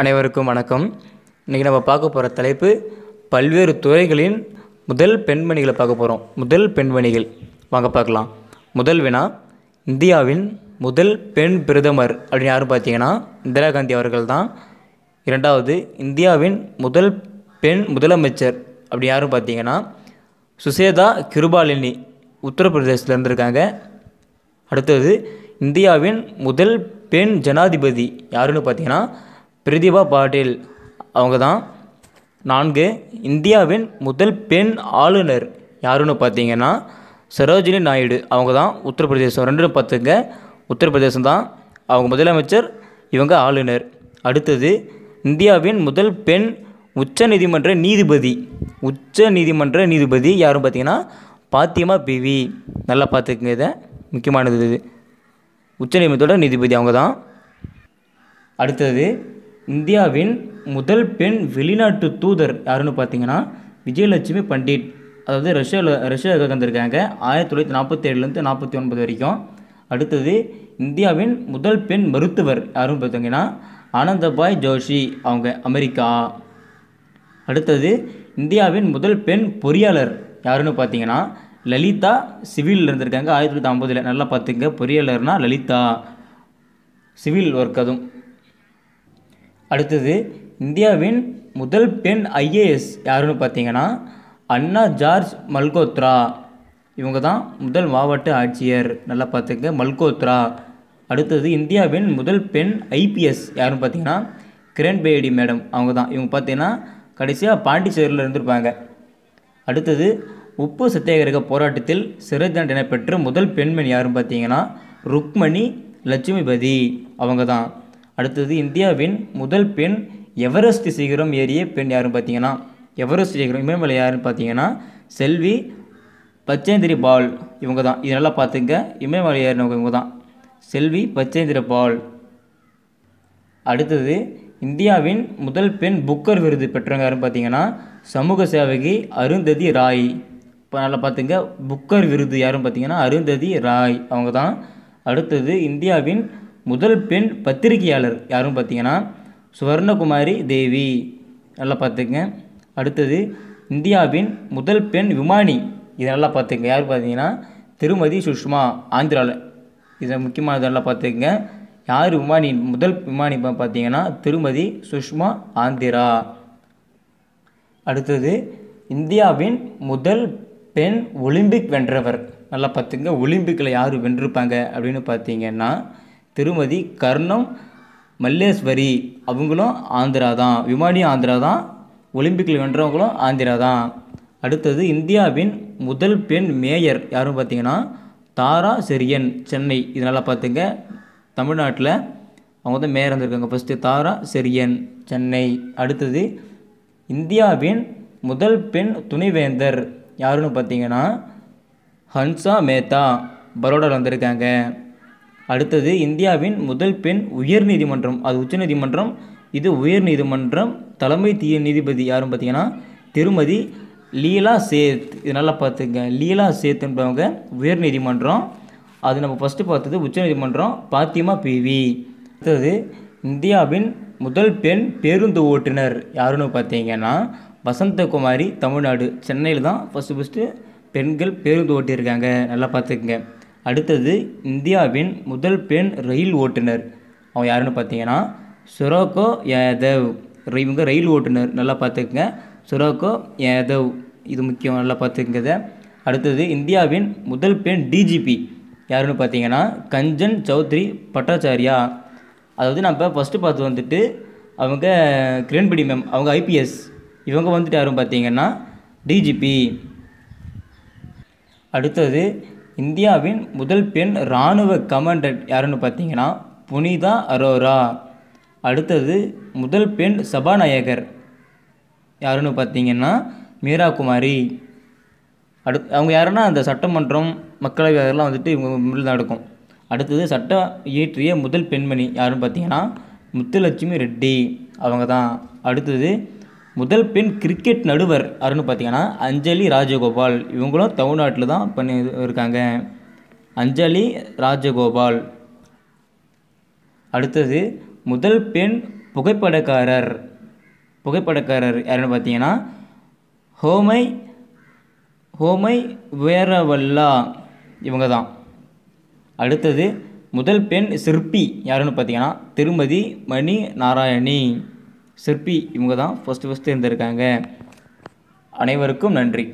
அனைவருக்கும் வணக்கம் இன்றைக்கி நம்ம பார்க்க போகிற தலைப்பு பல்வேறு துறைகளின் முதல் பெண்மணிகளை பார்க்க போகிறோம் முதல் பெண்மணிகள் வாங்க பார்க்கலாம் முதல் வினா இந்தியாவின் முதல் பெண் பிரதமர் அப்படின்னு யாரும் பார்த்தீங்கன்னா இந்திரா காந்தி அவர்கள் தான் இரண்டாவது இந்தியாவின் முதல் பெண் முதலமைச்சர் அப்படின்னு யாரும் பார்த்தீங்கன்னா சுசேதா கிருபாலினி உத்தரப்பிரதேசத்தில் இருந்திருக்காங்க அடுத்தது இந்தியாவின் முதல் பெண் ஜனாதிபதி யாருன்னு பார்த்தீங்கன்னா பிரதிபா பாட்டீல் அவங்க தான் நான்கு இந்தியாவின் முதல் பெண் ஆளுநர் யாருன்னு பார்த்தீங்கன்னா சரோஜினி நாயுடு அவங்க தான் உத்தரப்பிரதேசம் ரெண்டு பார்த்துங்க உத்தரப்பிரதேசம் தான் அவங்க முதலமைச்சர் இவங்க ஆளுநர் அடுத்தது இந்தியாவின் முதல் பெண் உச்ச நீதிமன்ற நீதிபதி உச்ச நீதிமன்ற நீதிபதி யாரும் பார்த்தீங்கன்னா பாத்தியமா பிவி நல்லா பார்த்துக்குங்க இதை முக்கியமானது இது உச்ச நீதிமன்றத்தோட நீதிபதி அவங்க தான் அடுத்தது இந்தியாவின் முதல் பெண் வெளிநாட்டு தூதர் யாருன்னு பார்த்தீங்கன்னா விஜயலட்சுமி பண்டிட் அதாவது ரஷ்யாவில் ரஷ்யாவுக்கு வந்திருக்காங்க ஆயிரத்தி தொள்ளாயிரத்தி நாற்பத்தேழுலேருந்து நாற்பத்தி ஒன்பது வரைக்கும் அடுத்தது இந்தியாவின் முதல் பெண் மருத்துவர் யாருன்னு பார்த்தீங்கன்னா ஆனந்தபாய் ஜோஷி அவங்க அமெரிக்கா அடுத்தது இந்தியாவின் முதல் பெண் பொறியாளர் யாருன்னு பார்த்தீங்கன்னா லலிதா சிவில் இருந்திருக்காங்க ஆயிரத்தி தொள்ளாயிரத்தி ஐம்பதில் நல்லா பார்த்துங்க பொறியாளர்னால் லலிதா சிவில் ஒர்க் அதுவும் அடுத்தது இந்தியாவின் முதல் பெண் ஐஏஎஸ் யாருன்னு பார்த்தீங்கன்னா அண்ணா ஜார்ஜ் மல்கோத்ரா இவங்க தான் முதல் மாவட்ட ஆட்சியர் நல்லா பார்த்துங்க மல்கோத்ரா அடுத்தது இந்தியாவின் முதல் பெண் ஐபிஎஸ் யாருன்னு பார்த்தீங்கன்னா கிரண் பேடி மேடம் அவங்க தான் இவங்க பார்த்தீங்கன்னா கடைசியாக பாண்டிச்சேரியில் இருந்திருப்பாங்க அடுத்தது உப்பு சத்தியாகிரக போராட்டத்தில் சிறைதண்டனை பெற்ற முதல் பெண்மணி யாருன்னு பார்த்தீங்கன்னா ருக்மணி லட்சுமிபதி அவங்க தான் அடுத்தது இந்தியாவின் முதல் பெண் எவரெஸ்ட் சிகரம் ஏறிய பெண் யாருன்னு பார்த்தீங்கன்னா எவரெஸ்ட் சிகரம் இமயமலை யாருன்னு பார்த்தீங்கன்னா செல்வி பச்சேந்திரி பால் இவங்க தான் இதெல்லாம் பார்த்துங்க இமயமலை ஏறினவங்க இவங்க தான் செல்வி பச்சேந்திர பால் அடுத்தது இந்தியாவின் முதல் பெண் புக்கர் விருது பெற்றவங்க யாருன்னு பார்த்தீங்கன்னா சமூக சேவகி அருந்ததி ராய் இப்போ நல்லா பார்த்துங்க புக்கர் விருது யாருன்னு பார்த்தீங்கன்னா அருந்ததி ராய் அவங்க தான் அடுத்தது இந்தியாவின் முதல் பெண் பத்திரிகையாளர் யாரும் பார்த்தீங்கன்னா சுவர்ணகுமாரி தேவி நல்லா பார்த்துங்க அடுத்தது இந்தியாவின் முதல் பெண் விமானி இதை நல்லா பார்த்துங்க யார் பார்த்தீங்கன்னா திருமதி சுஷ்மா ஆந்திராவில் இதை முக்கியமானது நல்லா பார்த்துக்கங்க யார் விமானி முதல் விமானி பார்த்தீங்கன்னா திருமதி சுஷ்மா ஆந்திரா அடுத்தது இந்தியாவின் முதல் பெண் ஒலிம்பிக் வென்றவர் நல்லா பார்த்துங்க ஒலிம்பிக்கில் யார் வென்றிருப்பாங்க அப்படின்னு பார்த்தீங்கன்னா திருமதி கர்ணம் மல்லேஸ்வரி அவங்களும் ஆந்திரா தான் விமானியும் ஆந்திரா தான் ஒலிம்பிக்கில் வென்றவங்களும் ஆந்திரா தான் அடுத்தது இந்தியாவின் முதல் பெண் மேயர் யாரும் பார்த்தீங்கன்னா தாரா செரியன் சென்னை இதனால் பார்த்துங்க தமிழ்நாட்டில் அவங்க தான் மேயர் இருந்திருக்காங்க ஃபஸ்ட்டு தாரா செரியன் சென்னை அடுத்தது இந்தியாவின் முதல் பெண் துணைவேந்தர் யாருன்னு பார்த்தீங்கன்னா ஹன்சா மேத்தா பரோடாவில் வந்திருக்காங்க அடுத்தது இந்தியாவின் முதல் பெண் உயர் நீதிமன்றம் அது உச்சநீதிமன்றம் இது உயர் நீதிமன்றம் தலைமை தீய நீதிபதி யாரும் பார்த்தீங்கன்னா திருமதி லீலா சேத் இது நல்லா பார்த்துங்க லீலா சேத் என்பவங்க உயர்நீதிமன்றம் அது நம்ம ஃபஸ்ட்டு பார்த்தது உச்சநீதிமன்றம் பாத்திமா பிவி அடுத்தது இந்தியாவின் முதல் பெண் பேருந்து ஓட்டுநர் யாருன்னு பார்த்தீங்கன்னா வசந்தகுமாரி தமிழ்நாடு சென்னையில் தான் ஃபஸ்ட்டு ஃபஸ்ட்டு பெண்கள் பேருந்து ஓட்டியிருக்காங்க நல்லா பார்த்துக்குங்க அடுத்தது இந்தியாவின் முதல் பெண் ரயில் ஓட்டுநர் அவன் யாருன்னு பார்த்தீங்கன்னா சுரோகோ யாதவ் இவங்க ரயில் ஓட்டுநர் நல்லா பார்த்துக்குங்க சுரோகோ யாதவ் இது முக்கியம் நல்லா பார்த்துக்குங்க அடுத்தது இந்தியாவின் முதல் பெண் டிஜிபி யாருன்னு பார்த்தீங்கன்னா கஞ்சன் சௌத்ரி பட்டாச்சாரியா அதாவது நம்ம ஃபஸ்ட்டு பார்த்து வந்துட்டு அவங்க கிரண்பிடி மேம் அவங்க ஐபிஎஸ் இவங்க வந்துட்டு யாரும் பார்த்தீங்கன்னா டிஜிபி அடுத்தது இந்தியாவின் முதல் பெண் இராணுவ கமாண்டர் யாருன்னு பார்த்தீங்கன்னா புனிதா அரோரா அடுத்தது முதல் பெண் சபாநாயகர் யாருன்னு பார்த்தீங்கன்னா மீரா குமாரி அடு அவங்க யாருன்னா அந்த சட்டமன்றம் மக்களவை அதெல்லாம் வந்துட்டு இவங்க மில் நடக்கும் அடுத்தது சட்டம் இயற்றிய முதல் பெண்மணி யாருன்னு பார்த்தீங்கன்னா முத்துலட்சுமி ரெட்டி அவங்க தான் அடுத்தது முதல் பெண் கிரிக்கெட் நடுவர் யாருன்னு பார்த்தீங்கன்னா அஞ்சலி ராஜகோபால் இவங்களும் தமிழ்நாட்டில் தான் பண்ணி இருக்காங்க அஞ்சலி ராஜகோபால் அடுத்தது முதல் பெண் புகைப்படக்காரர் புகைப்படக்காரர் யாருன்னு பார்த்தீங்கன்னா ஹோமை ஹோமை வேரவல்லா இவங்க தான் அடுத்தது முதல் பெண் சிற்பி யாருன்னு பார்த்தீங்கன்னா திருமதி மணி நாராயணி சிற்பி இவங்க தான் ஃபஸ்ட்டு ஃபஸ்ட்டு இருந்திருக்காங்க அனைவருக்கும் நன்றி